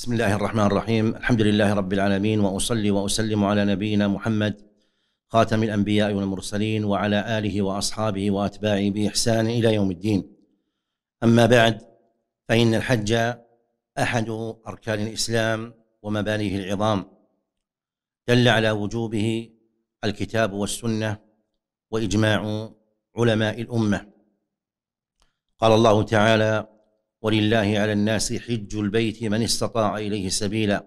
بسم الله الرحمن الرحيم الحمد لله رب العالمين واصلي واسلم على نبينا محمد خاتم الانبياء والمرسلين وعلى اله واصحابه واتباعه باحسان الى يوم الدين اما بعد فان الحج احد اركان الاسلام ومبانيه العظام دل على وجوبه الكتاب والسنه واجماع علماء الامه قال الله تعالى ولله على الناس حج البيت من استطاع اليه سبيلا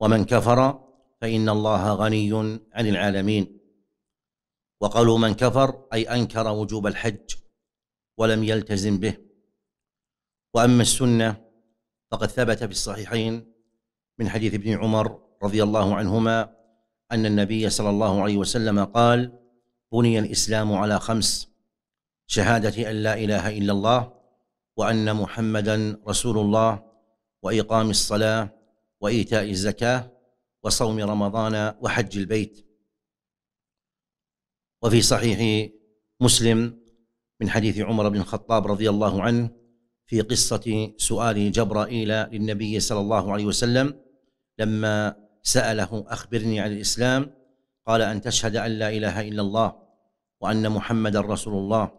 ومن كفر فان الله غني عن العالمين وقالوا من كفر اي انكر وجوب الحج ولم يلتزم به واما السنه فقد ثبت في الصحيحين من حديث ابن عمر رضي الله عنهما ان النبي صلى الله عليه وسلم قال بني الاسلام على خمس شهاده ان لا اله الا الله وأن محمدا رسول الله وإقام الصلاة وإيتاء الزكاة وصوم رمضان وحج البيت وفي صحيح مسلم من حديث عمر بن الخطاب رضي الله عنه في قصة سؤال جبرائيل للنبي صلى الله عليه وسلم لما سأله أخبرني عن الإسلام قال أن تشهد أن لا إله إلا الله وأن محمدا رسول الله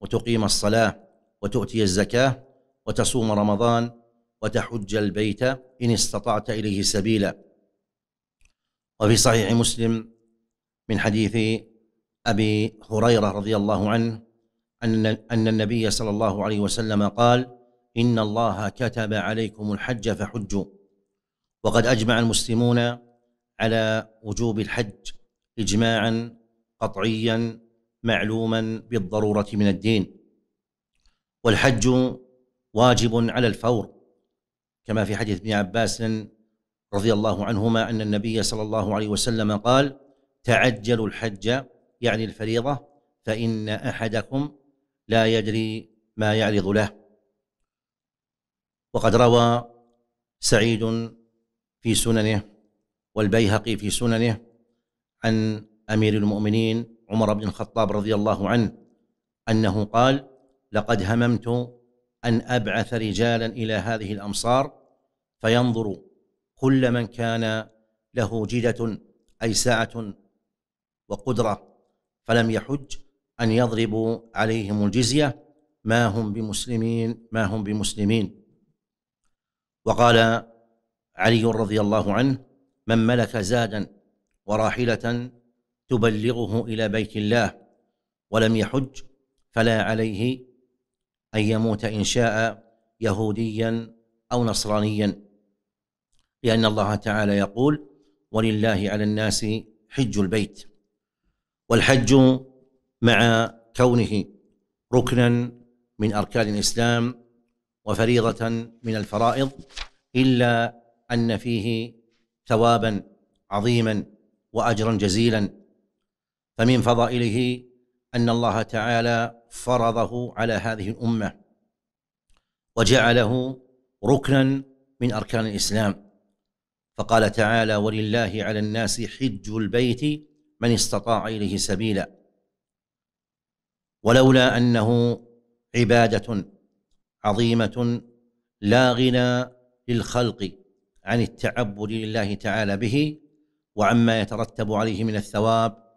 وتقيم الصلاة وتؤتي الزكاه وتصوم رمضان وتحج البيت ان استطعت اليه سبيلا وفي صحيح مسلم من حديث ابي هريره رضي الله عنه ان ان النبي صلى الله عليه وسلم قال ان الله كتب عليكم الحج فحجوا وقد اجمع المسلمون على وجوب الحج اجماعا قطعيا معلوما بالضروره من الدين والحج واجب على الفور كما في حديث ابن عباس رضي الله عنهما ان النبي صلى الله عليه وسلم قال تعجلوا الحج يعني الفريضه فان احدكم لا يدري ما يعرض له وقد روى سعيد في سننه والبيهقي في سننه عن امير المؤمنين عمر بن الخطاب رضي الله عنه انه قال لقد هممت ان ابعث رجالا الى هذه الامصار فينظروا كل من كان له جده اي سعه وقدره فلم يحج ان يضربوا عليهم الجزيه ما هم بمسلمين ما هم بمسلمين وقال علي رضي الله عنه من ملك زادا وراحله تبلغه الى بيت الله ولم يحج فلا عليه أن يموت إن شاء يهوديا أو نصرانيا لأن الله تعالى يقول ولله على الناس حج البيت والحج مع كونه ركنا من أركان الإسلام وفريضة من الفرائض إلا أن فيه ثوابا عظيما وأجرا جزيلا فمن فضائله ان الله تعالى فرضه على هذه الامه وجعله ركنا من اركان الاسلام فقال تعالى ولله على الناس حج البيت من استطاع اليه سبيلا ولولا انه عباده عظيمه لا غنى للخلق عن التعبد لله تعالى به وعما يترتب عليه من الثواب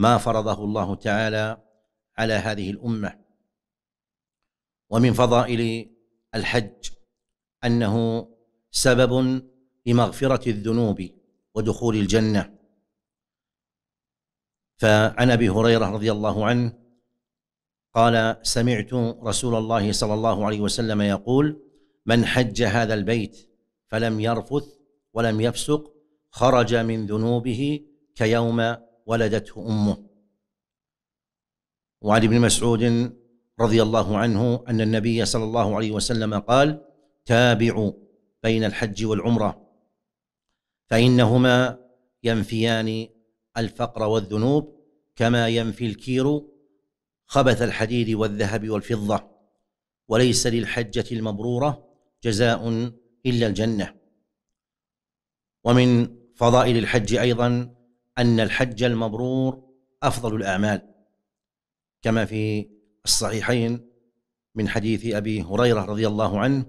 ما فرضه الله تعالى على هذه الامه ومن فضائل الحج انه سبب لمغفره الذنوب ودخول الجنه فعن ابي هريره رضي الله عنه قال سمعت رسول الله صلى الله عليه وسلم يقول من حج هذا البيت فلم يرفث ولم يفسق خرج من ذنوبه كيوم ولدته امه وعن ابن مسعود رضي الله عنه ان النبي صلى الله عليه وسلم قال تابعوا بين الحج والعمره فانهما ينفيان الفقر والذنوب كما ينفي الكير خبث الحديد والذهب والفضه وليس للحجه المبروره جزاء الا الجنه ومن فضائل الحج ايضا أن الحج المبرور أفضل الأعمال كما في الصحيحين من حديث أبي هريرة رضي الله عنه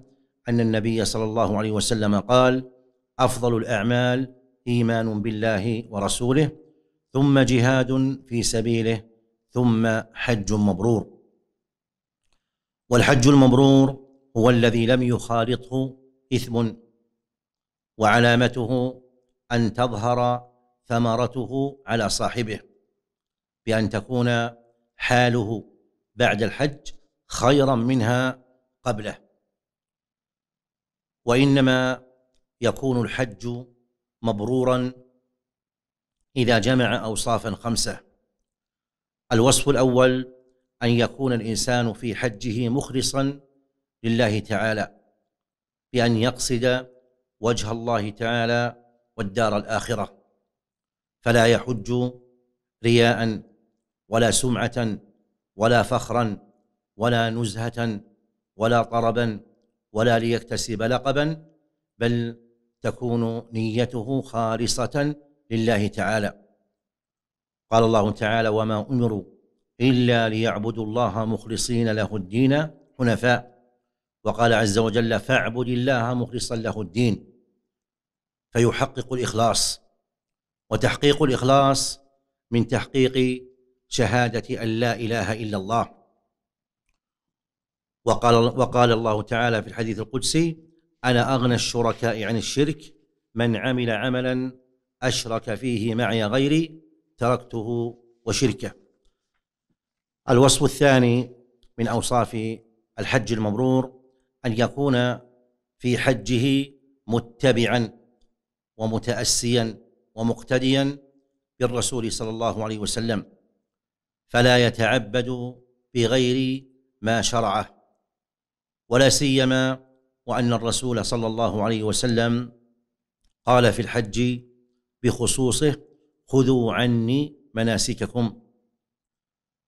أن النبي صلى الله عليه وسلم قال أفضل الأعمال إيمان بالله ورسوله ثم جهاد في سبيله ثم حج مبرور والحج المبرور هو الذي لم يخالطه إثم وعلامته أن تظهر ثمرته على صاحبه بأن تكون حاله بعد الحج خيرا منها قبله وإنما يكون الحج مبرورا إذا جمع أوصافا خمسة الوصف الأول أن يكون الإنسان في حجه مخلصا لله تعالى بأن يقصد وجه الله تعالى والدار الآخرة فلا يحج رياء ولا سمعه ولا فخرا ولا نزهه ولا طربا ولا ليكتسب لقبا بل تكون نيته خالصه لله تعالى قال الله تعالى وما امروا الا ليعبدوا الله مخلصين له الدين حنفاء وقال عز وجل فاعبد الله مخلصا له الدين فيحقق الاخلاص وتحقيق الاخلاص من تحقيق شهاده ان لا اله الا الله وقال وقال الله تعالى في الحديث القدسي انا اغنى الشركاء عن الشرك من عمل عملا اشرك فيه معي غيري تركته وشركه الوصف الثاني من اوصاف الحج المبرور ان يكون في حجه متبعا ومتاسيا ومقتديا بالرسول صلى الله عليه وسلم فلا يتعبد بغير ما شرعه ولا سيما وان الرسول صلى الله عليه وسلم قال في الحج بخصوصه خذوا عني مناسككم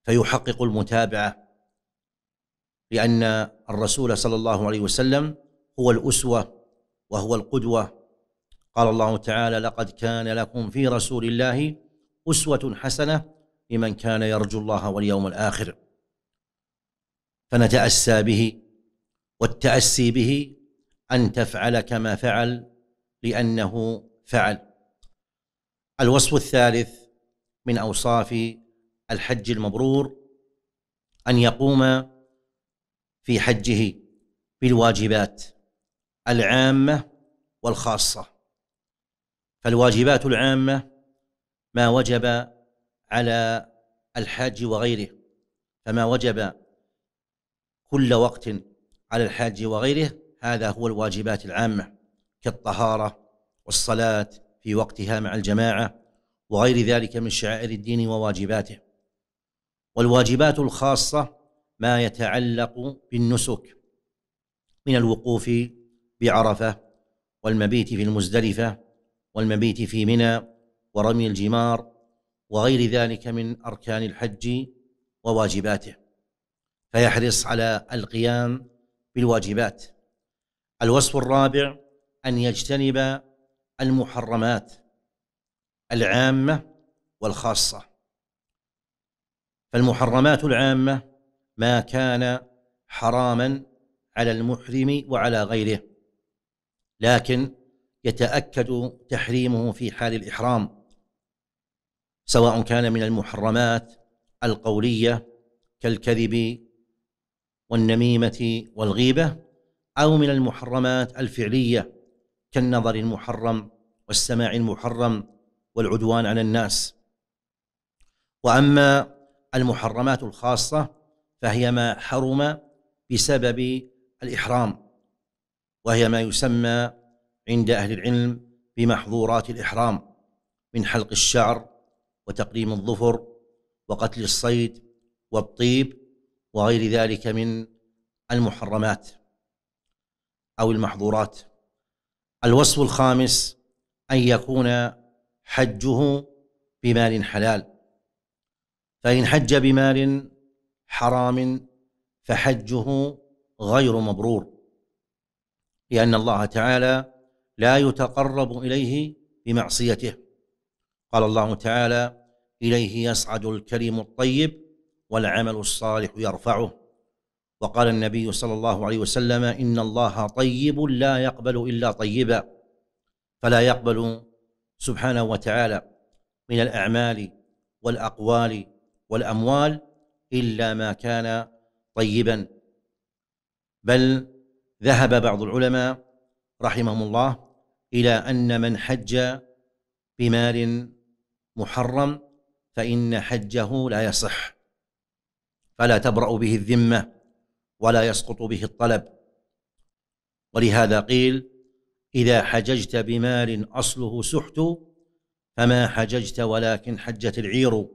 فيحقق المتابعه لان الرسول صلى الله عليه وسلم هو الاسوه وهو القدوه قال الله تعالى لقد كان لكم في رسول الله أسوة حسنة لمن كان يرجو الله واليوم الآخر فنتأسى به والتأسي به أن تفعل كما فعل لأنه فعل الوصف الثالث من أوصاف الحج المبرور أن يقوم في حجه بالواجبات العامة والخاصة فالواجبات العامة ما وجب على الحاج وغيره فما وجب كل وقت على الحاج وغيره هذا هو الواجبات العامة كالطهارة والصلاة في وقتها مع الجماعة وغير ذلك من شعائر الدين وواجباته والواجبات الخاصة ما يتعلق بالنسك من الوقوف بعرفة والمبيت في المزدلفة والمبيت في منى ورمي الجمار وغير ذلك من اركان الحج وواجباته فيحرص على القيام بالواجبات الوصف الرابع ان يجتنب المحرمات العامه والخاصه فالمحرمات العامه ما كان حراما على المحرم وعلى غيره لكن يتاكد تحريمه في حال الاحرام سواء كان من المحرمات القوليه كالكذب والنميمه والغيبه او من المحرمات الفعليه كالنظر المحرم والسماع المحرم والعدوان على الناس واما المحرمات الخاصه فهي ما حرم بسبب الاحرام وهي ما يسمى عند أهل العلم بمحظورات الإحرام من حلق الشعر وتقليم الظفر وقتل الصيد والطيب وغير ذلك من المحرمات أو المحظورات الوصف الخامس أن يكون حجه بمال حلال فإن حج بمال حرام فحجه غير مبرور لأن الله تعالى لا يتقرب اليه بمعصيته قال الله تعالى اليه يصعد الكريم الطيب والعمل الصالح يرفعه وقال النبي صلى الله عليه وسلم ان الله طيب لا يقبل الا طيبا فلا يقبل سبحانه وتعالى من الاعمال والاقوال والاموال الا ما كان طيبا بل ذهب بعض العلماء رحمهم الله إلى أن من حج بمال محرم فإن حجه لا يصح فلا تبرأ به الذمة ولا يسقط به الطلب ولهذا قيل إذا حججت بمال أصله سحت فما حججت ولكن حجت العير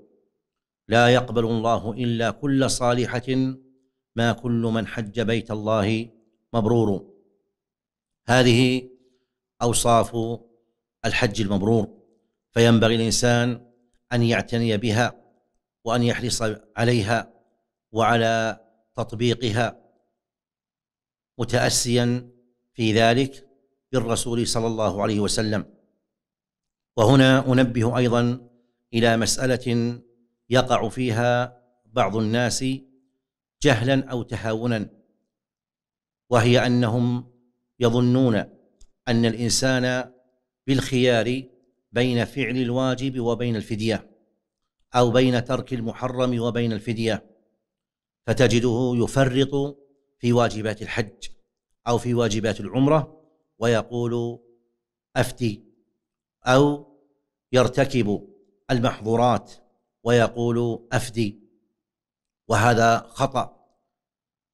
لا يقبل الله إلا كل صالحة ما كل من حج بيت الله مبرور هذه اوصاف الحج المبرور فينبغي الانسان ان يعتني بها وان يحرص عليها وعلى تطبيقها متاسيا في ذلك بالرسول صلى الله عليه وسلم وهنا انبه ايضا الى مساله يقع فيها بعض الناس جهلا او تهاونا وهي انهم يظنون أن الإنسان بالخيار بين فعل الواجب وبين الفدية أو بين ترك المحرم وبين الفدية فتجده يفرط في واجبات الحج أو في واجبات العمرة ويقول أفتي أو يرتكب المحظورات ويقول أفدي وهذا خطأ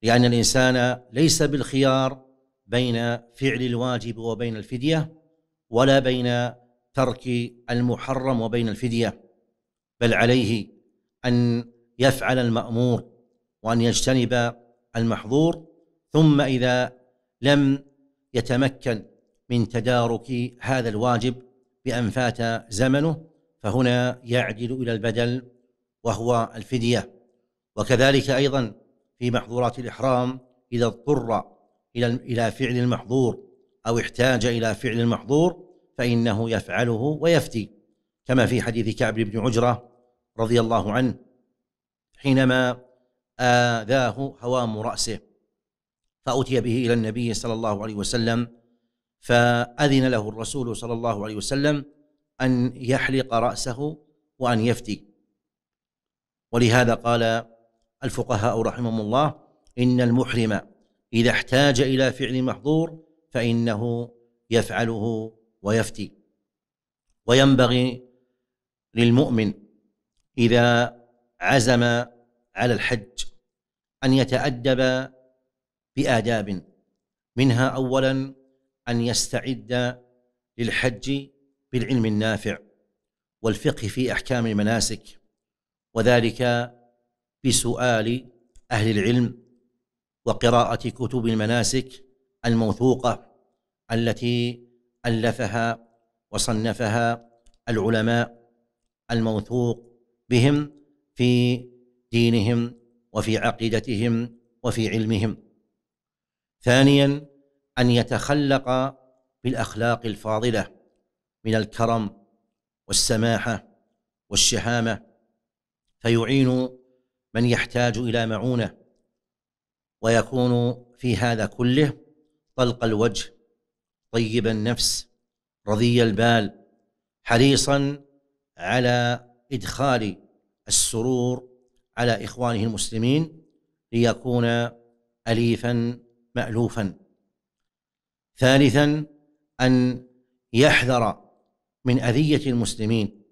لأن الإنسان ليس بالخيار بين فعل الواجب وبين الفديه ولا بين ترك المحرم وبين الفديه بل عليه ان يفعل المامور وان يجتنب المحظور ثم اذا لم يتمكن من تدارك هذا الواجب بان فات زمنه فهنا يعدل الى البدل وهو الفديه وكذلك ايضا في محظورات الاحرام اذا اضطر إلى إلى فعل المحظور أو احتاج إلى فعل المحظور فإنه يفعله ويفتي كما في حديث كعب بن عجرة رضي الله عنه حينما آذاه هوام رأسه فأتي به إلى النبي صلى الله عليه وسلم فأذن له الرسول صلى الله عليه وسلم أن يحلق رأسه وأن يفتي ولهذا قال الفقهاء رحمهم الله إن المحرم إذا احتاج إلى فعل محظور فإنه يفعله ويفتي وينبغي للمؤمن إذا عزم على الحج أن يتأدب بآداب منها أولا أن يستعد للحج بالعلم النافع والفقه في أحكام المناسك وذلك بسؤال أهل العلم وقراءة كتب المناسك الموثوقة التي ألفها وصنفها العلماء الموثوق بهم في دينهم وفي عقيدتهم وفي علمهم ثانيا ان يتخلق بالاخلاق الفاضله من الكرم والسماحه والشهامه فيعين من يحتاج الى معونه ويكون في هذا كله طلق الوجه طيب النفس رضي البال حريصا على ادخال السرور على اخوانه المسلمين ليكون اليفا مالوفا ثالثا ان يحذر من اذيه المسلمين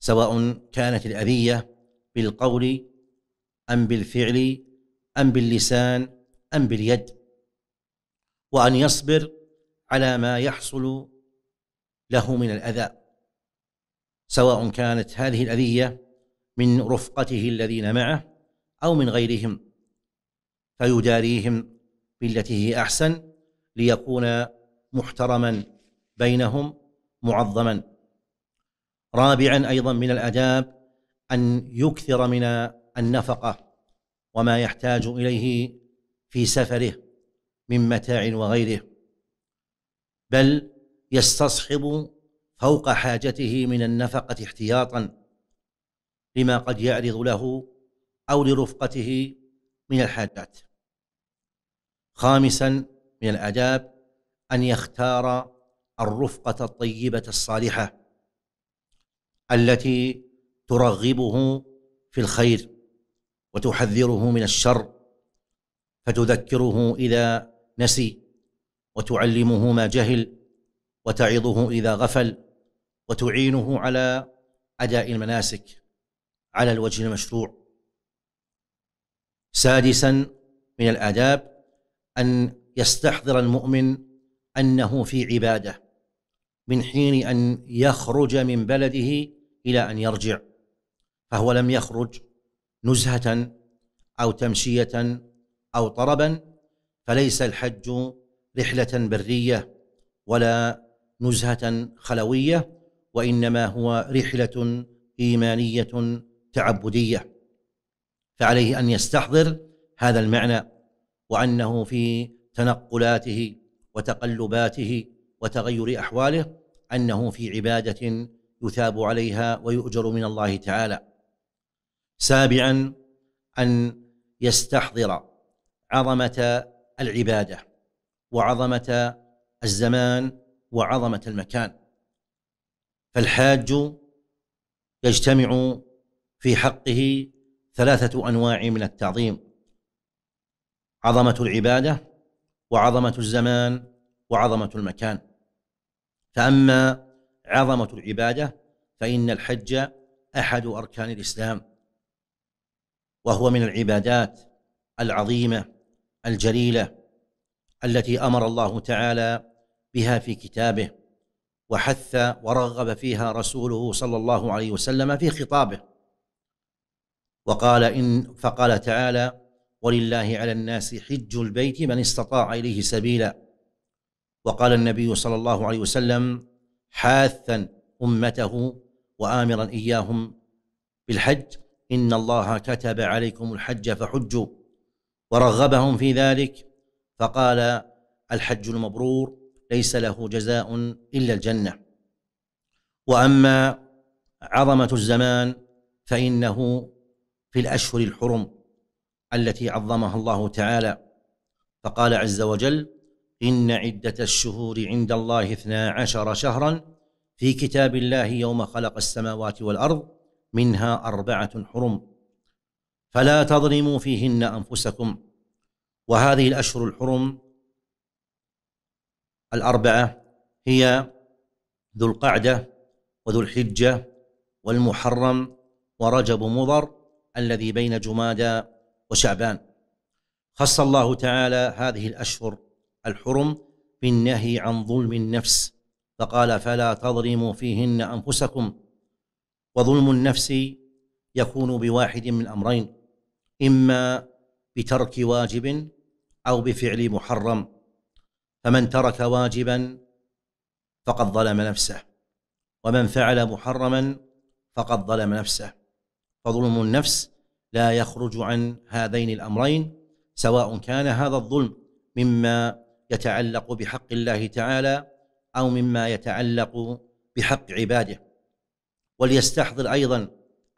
سواء كانت الاذيه بالقول ام بالفعل ام باللسان ام باليد وان يصبر على ما يحصل له من الاذى سواء كانت هذه الاذيه من رفقته الذين معه او من غيرهم فيداريهم بالتي هي احسن ليكون محترما بينهم معظما رابعا ايضا من الاداب ان يكثر من النفقه وما يحتاج اليه في سفره من متاع وغيره بل يستصحب فوق حاجته من النفقه احتياطا لما قد يعرض له او لرفقته من الحاجات خامسا من الاداب ان يختار الرفقه الطيبه الصالحه التي ترغبه في الخير وتحذره من الشر فتذكره اذا نسي وتعلمه ما جهل وتعظه اذا غفل وتعينه على اداء المناسك على الوجه المشروع سادسا من الاداب ان يستحضر المؤمن انه في عباده من حين ان يخرج من بلده الى ان يرجع فهو لم يخرج نزهة أو تمشية أو طربا فليس الحج رحلة برية ولا نزهة خلوية وإنما هو رحلة إيمانية تعبدية فعليه أن يستحضر هذا المعنى وأنه في تنقلاته وتقلباته وتغير أحواله أنه في عبادة يثاب عليها ويؤجر من الله تعالى سابعا ان يستحضر عظمه العباده وعظمه الزمان وعظمه المكان فالحاج يجتمع في حقه ثلاثه انواع من التعظيم عظمه العباده وعظمه الزمان وعظمه المكان فاما عظمه العباده فان الحج احد اركان الاسلام وهو من العبادات العظيمه الجليله التي امر الله تعالى بها في كتابه وحث ورغب فيها رسوله صلى الله عليه وسلم في خطابه وقال ان فقال تعالى ولله على الناس حج البيت من استطاع اليه سبيلا وقال النبي صلى الله عليه وسلم حاثا امته وامرا اياهم بالحج إن الله كتب عليكم الحج فحجوا ورغبهم في ذلك فقال الحج المبرور ليس له جزاء إلا الجنة وأما عظمة الزمان فإنه في الأشهر الحرم التي عظمها الله تعالى فقال عز وجل إن عدة الشهور عند الله اثنا عشر شهرا في كتاب الله يوم خلق السماوات والأرض منها أربعة حرم فلا تظلموا فيهن أنفسكم وهذه الأشهر الحرم الأربعة هي ذو القعدة وذو الحجة والمحرم ورجب مضر الذي بين جمادى وشعبان خص الله تعالى هذه الأشهر الحرم بالنهي عن ظلم النفس فقال فلا تظلموا فيهن أنفسكم وظلم النفس يكون بواحد من امرين اما بترك واجب او بفعل محرم فمن ترك واجبا فقد ظلم نفسه ومن فعل محرما فقد ظلم نفسه فظلم النفس لا يخرج عن هذين الامرين سواء كان هذا الظلم مما يتعلق بحق الله تعالى او مما يتعلق بحق عباده وليستحضر ايضا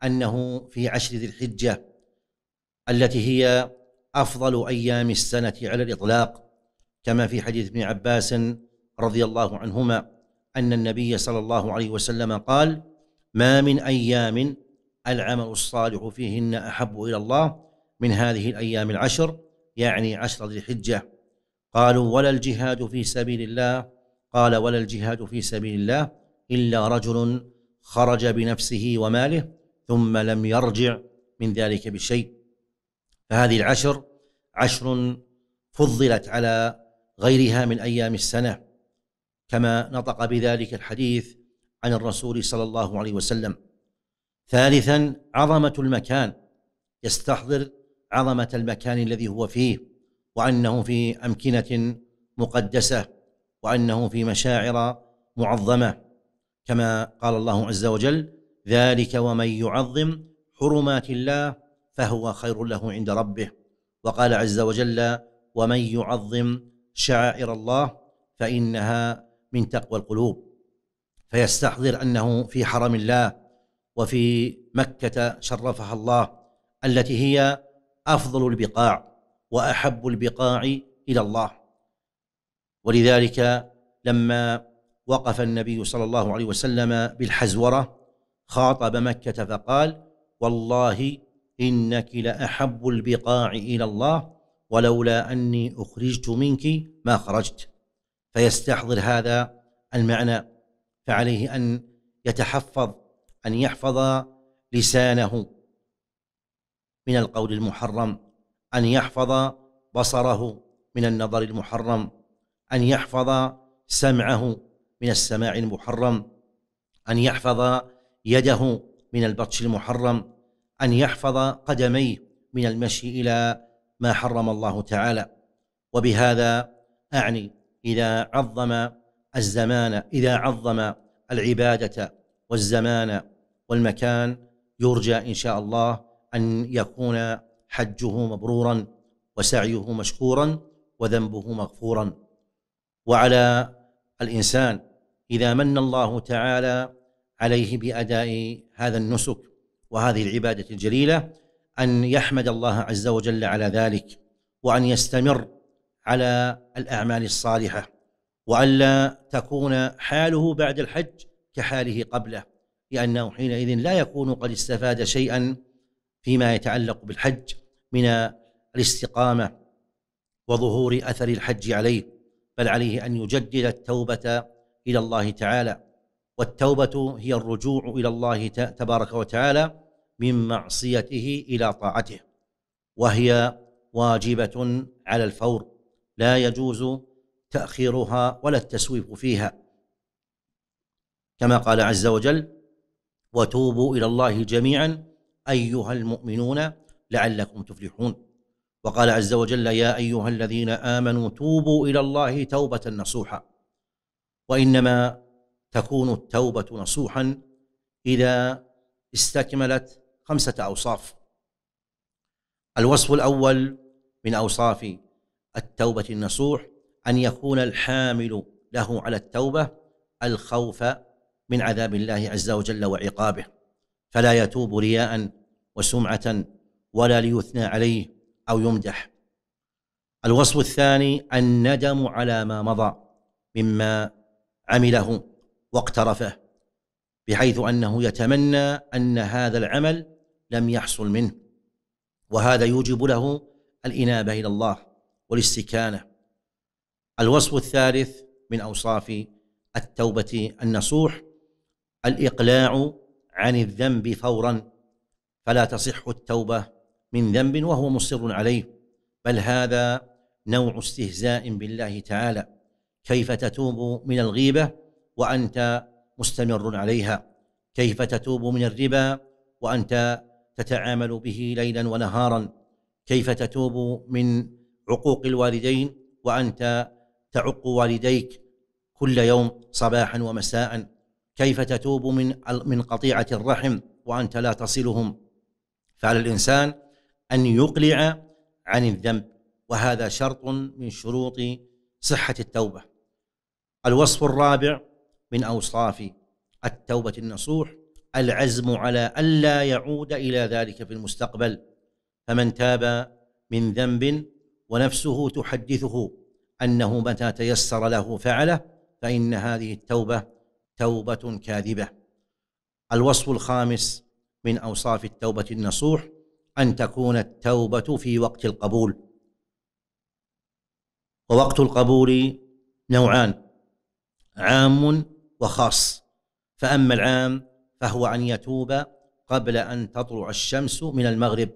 انه في عشر ذي الحجه التي هي افضل ايام السنه على الاطلاق كما في حديث ابن عباس رضي الله عنهما ان النبي صلى الله عليه وسلم قال ما من ايام العمل الصالح فيهن احب الى الله من هذه الايام العشر يعني عشر ذي الحجه قالوا ولا الجهاد في سبيل الله قال ولا الجهاد في سبيل الله الا رجل خرج بنفسه وماله ثم لم يرجع من ذلك بشيء فهذه العشر عشر فضلت على غيرها من ايام السنه كما نطق بذلك الحديث عن الرسول صلى الله عليه وسلم ثالثا عظمه المكان يستحضر عظمه المكان الذي هو فيه وانه في امكنه مقدسه وانه في مشاعر معظمه كما قال الله عز وجل ذلك ومن يعظم حرمات الله فهو خير له عند ربه وقال عز وجل ومن يعظم شعائر الله فانها من تقوى القلوب فيستحضر انه في حرم الله وفي مكه شرفها الله التي هي افضل البقاع واحب البقاع الى الله ولذلك لما وقف النبي صلى الله عليه وسلم بالحزوره خاطب مكه فقال والله انك لاحب البقاع الى الله ولولا اني اخرجت منك ما خرجت فيستحضر هذا المعنى فعليه ان يتحفظ ان يحفظ لسانه من القول المحرم ان يحفظ بصره من النظر المحرم ان يحفظ سمعه من السماع المحرم أن يحفظ يده من البطش المحرم أن يحفظ قدميه من المشي إلى ما حرم الله تعالى وبهذا أعني إذا عظم الزمان إذا عظم العبادة والزمان والمكان يرجى إن شاء الله أن يكون حجه مبرورا وسعيه مشكورا وذنبه مغفورا وعلى الإنسان إذا من الله تعالى عليه بأداء هذا النسك وهذه العبادة الجليلة أن يحمد الله عز وجل على ذلك وأن يستمر على الأعمال الصالحة وألا تكون حاله بعد الحج كحاله قبله لأنه حينئذ لا يكون قد استفاد شيئا فيما يتعلق بالحج من الاستقامة وظهور أثر الحج عليه بل عليه أن يجدد التوبة الى الله تعالى والتوبه هي الرجوع الى الله تبارك وتعالى من معصيته الى طاعته وهي واجبه على الفور لا يجوز تاخيرها ولا التسويف فيها كما قال عز وجل وتوبوا الى الله جميعا ايها المؤمنون لعلكم تفلحون وقال عز وجل يا ايها الذين امنوا توبوا الى الله توبه نصوحا وانما تكون التوبه نصوحا اذا استكملت خمسه اوصاف الوصف الاول من اوصاف التوبه النصوح ان يكون الحامل له على التوبه الخوف من عذاب الله عز وجل وعقابه فلا يتوب رياء وسمعه ولا ليثنى عليه او يمدح الوصف الثاني الندم على ما مضى مما عمله واقترفه بحيث انه يتمنى ان هذا العمل لم يحصل منه وهذا يوجب له الانابه الى الله والاستكانه الوصف الثالث من اوصاف التوبه النصوح الاقلاع عن الذنب فورا فلا تصح التوبه من ذنب وهو مصر عليه بل هذا نوع استهزاء بالله تعالى كيف تتوب من الغيبه وانت مستمر عليها كيف تتوب من الربا وانت تتعامل به ليلا ونهارا كيف تتوب من عقوق الوالدين وانت تعق والديك كل يوم صباحا ومساء كيف تتوب من من قطيعه الرحم وانت لا تصلهم فعلى الانسان ان يقلع عن الذنب وهذا شرط من شروط صحه التوبه الوصف الرابع من أوصاف التوبة النصوح العزم على ألا يعود إلى ذلك في المستقبل فمن تاب من ذنب ونفسه تحدثه أنه متى تيسر له فعله فإن هذه التوبة توبة كاذبة الوصف الخامس من أوصاف التوبة النصوح أن تكون التوبة في وقت القبول ووقت القبول نوعان عام وخاص فأما العام فهو أن يتوب قبل أن تطلع الشمس من المغرب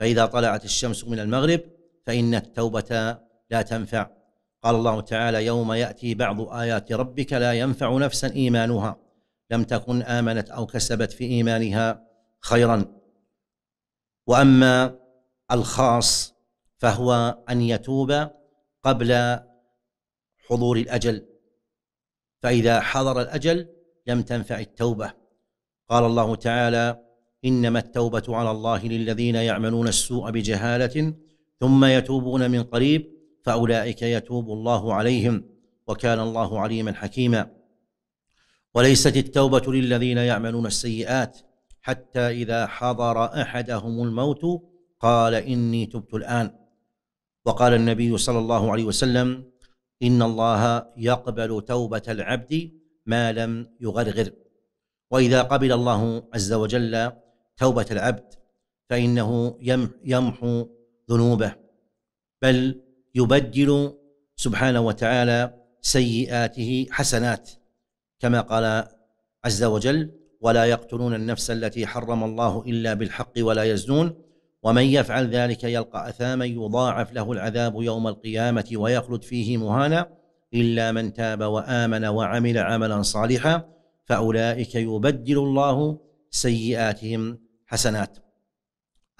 فإذا طلعت الشمس من المغرب فإن التوبة لا تنفع قال الله تعالى يوم يأتي بعض آيات ربك لا ينفع نفسا إيمانها لم تكن آمنت أو كسبت في إيمانها خيرا وأما الخاص فهو أن يتوب قبل حضور الأجل فإذا حضر الأجل لم تنفع التوبة قال الله تعالى إنما التوبة على الله للذين يعملون السوء بجهالة ثم يتوبون من قريب فأولئك يتوب الله عليهم وكان الله عليما حكيما وليست التوبة للذين يعملون السيئات حتى إذا حضر أحدهم الموت قال إني تبت الآن وقال النبي صلى الله عليه وسلم ان الله يقبل توبه العبد ما لم يغرغر واذا قبل الله عز وجل توبه العبد فانه يمحو ذنوبه بل يبدل سبحانه وتعالى سيئاته حسنات كما قال عز وجل ولا يقتلون النفس التي حرم الله الا بالحق ولا يزنون ومن يفعل ذلك يلقى اثاما يضاعف له العذاب يوم القيامه ويخلد فيه مهانا الا من تاب وامن وعمل عملا صالحا فاولئك يبدل الله سيئاتهم حسنات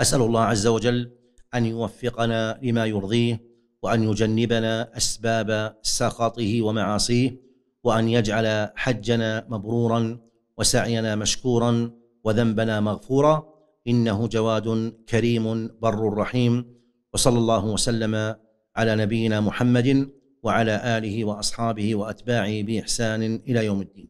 اسال الله عز وجل ان يوفقنا لما يرضيه وان يجنبنا اسباب سخطه ومعاصيه وان يجعل حجنا مبرورا وسعينا مشكورا وذنبنا مغفورا انه جواد كريم بر رحيم وصلى الله وسلم على نبينا محمد وعلى اله واصحابه واتباعه باحسان الى يوم الدين